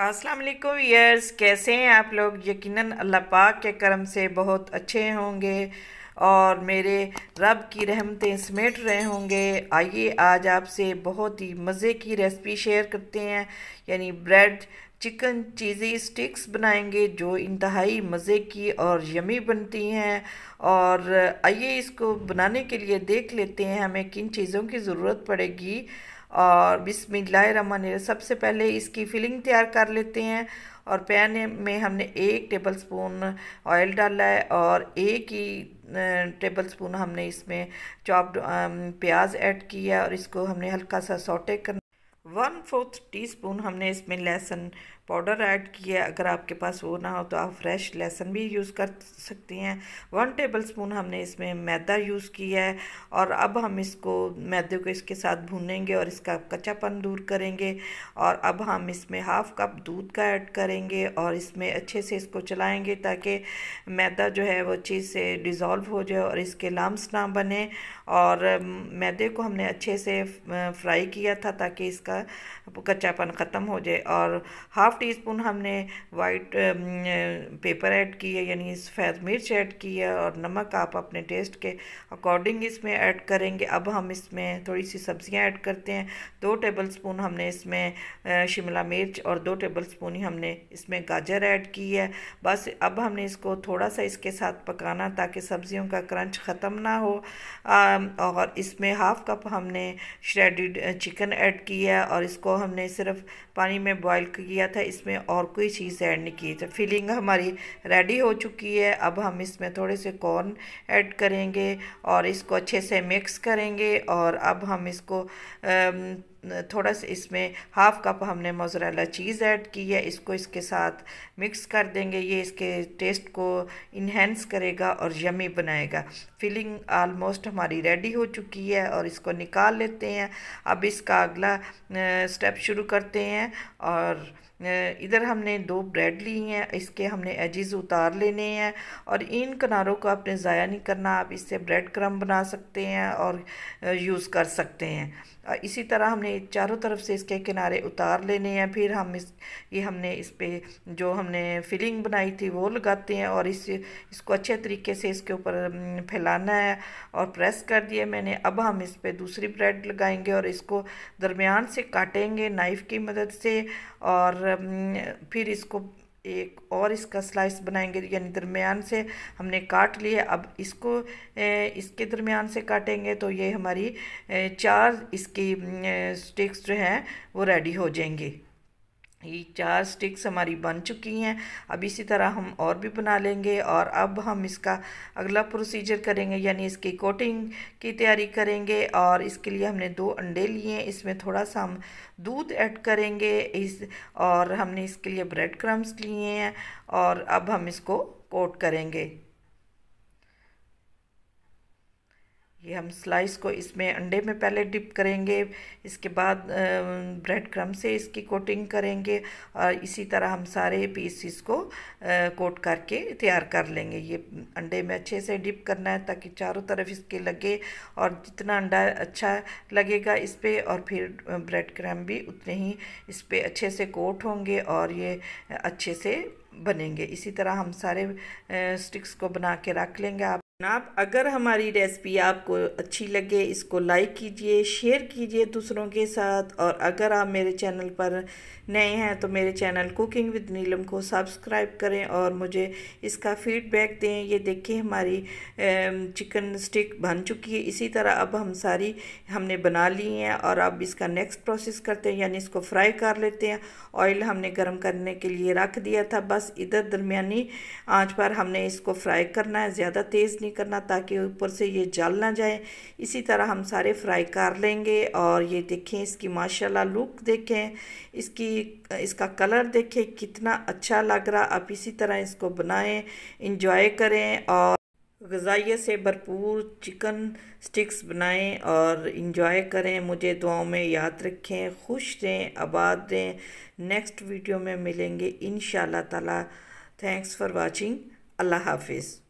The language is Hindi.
अस्सलाम वालेकुम ईयर्स कैसे हैं आप लोग यकीनन अल्लाह पाक के करम से बहुत अच्छे होंगे और मेरे रब की रहमतें समेट रहे होंगे आइए आज आपसे बहुत ही मज़े की रेसिपी शेयर करते हैं यानी ब्रेड चिकन चीज़ी स्टिक्स बनाएंगे जो इंतहाई मज़े की और यमी बनती हैं और आइए इसको बनाने के लिए देख लेते हैं हमें किन चीज़ों की ज़रूरत पड़ेगी और बिसमिल्ल सबसे पहले इसकी फिलिंग तैयार कर लेते हैं और पैन में हमने एक टेबल स्पून ऑयल डाला है और एक ही टेबल स्पून हमने इसमें चॉप्ड प्याज ऐड किया और इसको हमने हल्का सा सोटे करना वन फोर्थ टीस्पून हमने इसमें लहसुन पाउडर ऐड किया अगर आपके पास वो ना हो तो आप फ्रेश लहसुन भी यूज़ कर सकती हैं वन टेबल स्पून हमने इसमें मैदा यूज़ किया है और अब हम इसको मैदे को इसके साथ भूनेंगे और इसका कच्चापन दूर करेंगे और अब हम इसमें हाफ़ कप दूध का ऐड करेंगे और इसमें अच्छे से इसको चलाएँगे ताकि मैदा जो है वो चीज़ से डिज़ोल्व हो जाए और इसके लम्स ना बने और मैदे को हमने अच्छे से फ्राई किया था ताकि इसका कच्चापन ख़त्म हो जाए और हाफ हाफ़ टी स्पून हमने वाइट पेपर ऐड किया है यानी सफ़ेद मिर्च ऐड की है और नमक आप अपने टेस्ट के अकॉर्डिंग इसमें ऐड करेंगे अब हम इसमें थोड़ी सी सब्ज़ियाँ ऐड करते हैं दो टेबल स्पून हमने इसमें uh, शिमला मिर्च और दो टेबल स्पून ही हमने इसमें गाजर ऐड की है बस अब हमने इसको थोड़ा सा इसके साथ पकाना ताकि सब्ज़ियों का क्रंच ख़त्म ना हो um, और इसमें हाफ़ कप हमने श्रेडिड चिकन ऐड किया और इसको हमने सिर्फ पानी में बॉयल किया था था इसमें और कोई चीज़ ऐड नहीं की तो फिलिंग हमारी रेडी हो चुकी है अब हम इसमें थोड़े से कॉर्न ऐड करेंगे और इसको अच्छे से मिक्स करेंगे और अब हम इसको थोड़ा सा इसमें हाफ़ कप हमने मोजरेला चीज़ ऐड की है इसको इसके साथ मिक्स कर देंगे ये इसके टेस्ट को इन्हेंस करेगा और यमी बनाएगा फिलिंग आलमोस्ट हमारी रेडी हो चुकी है और इसको निकाल लेते हैं अब इसका अगला स्टेप शुरू करते हैं और इधर हमने दो ब्रेड ली हैं इसके हमने एजिज़ उतार लेने हैं और इन किनारों को आपने ज़ाया नहीं करना आप इससे ब्रेड क्रम बना सकते हैं और यूज़ कर सकते हैं इसी तरह हमने हमने चारों तरफ से इसके किनारे उतार लेने हैं फिर हम इस ये हमने इस पर जो हमने फिलिंग बनाई थी वो लगाते हैं और इस इसको अच्छे तरीके से इसके ऊपर फैलाना है और प्रेस कर दिए मैंने अब हम इस पर दूसरी ब्रेड लगाएंगे और इसको दरमियान से काटेंगे नाइफ़ की मदद से और फिर इसको एक और इसका स्लाइस बनाएंगे यानी दरमियान से हमने काट लिए अब इसको इसके दरमियान से काटेंगे तो ये हमारी चार इसकी स्टिक्स जो हैं वो रेडी हो जाएंगी ये चार स्टिक्स हमारी बन चुकी हैं अब इसी तरह हम और भी बना लेंगे और अब हम इसका अगला प्रोसीजर करेंगे यानी इसकी कोटिंग की तैयारी करेंगे और इसके लिए हमने दो अंडे लिए हैं इसमें थोड़ा सा हम दूध ऐड करेंगे इस और हमने इसके लिए ब्रेड क्रम्स लिए हैं और अब हम इसको कोट करेंगे ये हम स्लाइस को इसमें अंडे में पहले डिप करेंगे इसके बाद ब्रेड क्रम से इसकी कोटिंग करेंगे और इसी तरह हम सारे पीसीस को कोट करके तैयार कर लेंगे ये अंडे में अच्छे से डिप करना है ताकि चारों तरफ इसके लगे और जितना अंडा अच्छा लगेगा इस पर और फिर ब्रेड क्रम भी उतने ही इस पर अच्छे से कोट होंगे और ये अच्छे से बनेंगे इसी तरह हम सारे स्टिक्स को बना के रख लेंगे आप जनाब अगर हमारी रेसिपी आपको अच्छी लगे इसको लाइक कीजिए शेयर कीजिए दूसरों के साथ और अगर आप मेरे चैनल पर नए हैं तो मेरे चैनल कुकिंग विद नीलम को सब्सक्राइब करें और मुझे इसका फीडबैक दें ये देखिए हमारी चिकन स्टिक बन चुकी है इसी तरह अब हम सारी हमने बना ली हैं और अब इसका नेक्स्ट प्रोसेस करते हैं यानी इसको फ्राई कर लेते हैं ऑयल हमने गर्म करने के लिए रख दिया था बस इधर दरमिया आँच पर हमने इसको फ्राई करना है ज़्यादा तेज़ नहीं नहीं करना ताकि ऊपर से ये जल ना जाए इसी तरह हम सारे फ्राई कर लेंगे और ये देखें इसकी माशाल्लाह लुक देखें इसकी इसका कलर देखें कितना अच्छा लग रहा आप इसी तरह इसको बनाएं इंजॉय करें और गजाइए से भरपूर चिकन स्टिक्स बनाएं और इन्जॉय करें मुझे दुआओं में याद रखें खुश रहें आबाद रहें नेक्स्ट वीडियो में मिलेंगे इन ताला थैंक्स फॉर वाचिंग अल्लाह हाफिज़